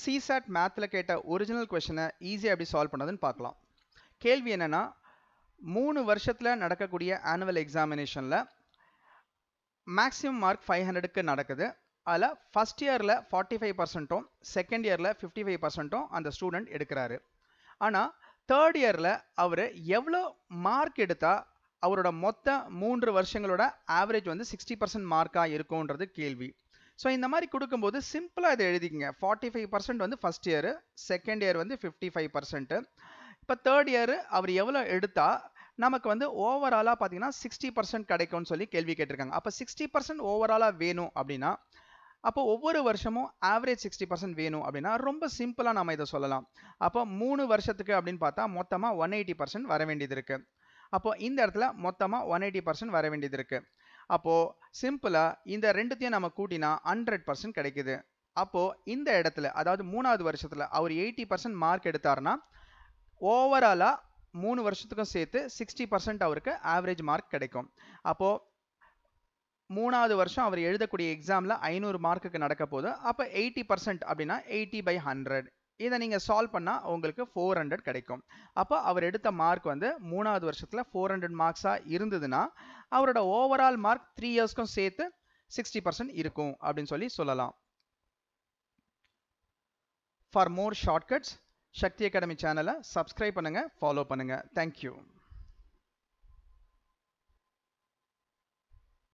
CSAT மேத்தில் கேட்ட original கொஷனை ஈஸியாக எப்படி சால்வ் பண்ணதுன்னு பார்க்கலாம் கேள்வி என்னென்னா மூணு வருஷத்தில் நடக்கக்கூடிய ஆனுவல் எக்ஸாமினேஷனில் மேக்ஸிமம் மார்க் ஃபைவ் ஹண்ட்ரடுக்கு நடக்குது அதில் ஃபஸ்ட் இயரில் ஃபார்ட்டி ஃபைவ் பர்சன்ட்டும் செகண்ட் இயரில் ஃபிஃப்டி ஃபைவ் பர்சன்ட்டும் அந்த ஸ்டூடெண்ட் எடுக்கிறாரு ஆனால் தேர்ட் இயரில் அவர் எவ்வளோ மார்க் எடுத்தால் அவரோட மொத்த மூன்று வருஷங்களோட ஆவரேஜ் வந்து சிக்ஸ்டி பர்சன்ட் மார்க்காக இருக்கும்ன்றது கேள்வி ஸோ இந்த மாதிரி கொடுக்கும்போது சிம்பிளாக இதை எழுதிக்கங்க ஃபார்ட்டி ஃபைவ் பர்சன்ட் வந்து ஃபஸ்ட் இயரு செகண்ட் இயர் வந்து ஃபிஃப்டி ஃபைவ் பர்சன்ட்டு இப்போ தேர்ட் இயரு அவர் எவ்வளோ எடுத்தால் நமக்கு வந்து ஓவராலாக பார்த்தீங்கன்னா சிக்ஸ்டி பர்சன்ட் கிடைக்கும்னு சொல்லி கேள்வி கேட்டிருக்காங்க அப்போ சிக்ஸ்டி பர்சன்ட் ஓவராலாக வேணும் அப்படின்னா அப்போ ஒவ்வொரு வருஷமும் ஆவரேஜ் சிக்ஸ்டி பர்சன்ட் வேணும் அப்படின்னா ரொம்ப சிம்பிளாக நம்ம இதை சொல்லலாம் அப்போ மூணு வருஷத்துக்கு அப்படின்னு பார்த்தா மொத்தமாக ஒன் எயிட்டி பர்சன்ட் வர வேண்டியது இருக்குது அப்போ இந்த இடத்துல மொத்தமாக ஒன் எயிட்டி பர்சன்ட் வர வேண்டியது இருக்குது அப்போது சிம்பிளாக இந்த ரெண்டுத்தையும் நம்ம கூட்டினா ஹண்ட்ரட் பர்சன்ட் கிடைக்குது அப்போது இந்த இடத்துல அதாவது மூணாவது வருஷத்தில் அவர் எயிட்டி பர்சன்ட் மார்க் எடுத்தார்னா ஓவராலாக மூணு வருஷத்துக்கும் சேர்த்து சிக்ஸ்டி பர்சன்ட் அவருக்கு ஆவரேஜ் மார்க் கிடைக்கும் அப்போது மூணாவது வருஷம் அவர் எழுதக்கூடிய எக்ஸாமில் ஐநூறு மார்க்குக்கு நடக்க போகுது அப்போ எயிட்டி பர்சன்ட் அப்படின்னா எயிட்டி பை ஹண்ட்ரட் இதை நீங்கள் சால்வ் பண்ணால் உங்களுக்கு ஃபோர் ஹண்ட்ரட் கிடைக்கும் அப்போ அவர் எடுத்த மார்க் வந்து மூணாவது வருஷத்தில் ஃபோர் ஹண்ட்ரட் மார்க்ஸாக இருந்ததுன்னா அவரோட ஓவரால் மார்க் த்ரீ இயர்ஸ்க்கும் சேர்த்து சிக்ஸ்டி பர்சன்ட் இருக்கும் அப்படின்னு சொல்லி சொல்லலாம் for more shortcuts Shakti academy சேனலை சப்ஸ்கிரைப் பண்ணுங்கள் ஃபாலோ பண்ணுங்கள் தேங்க்யூ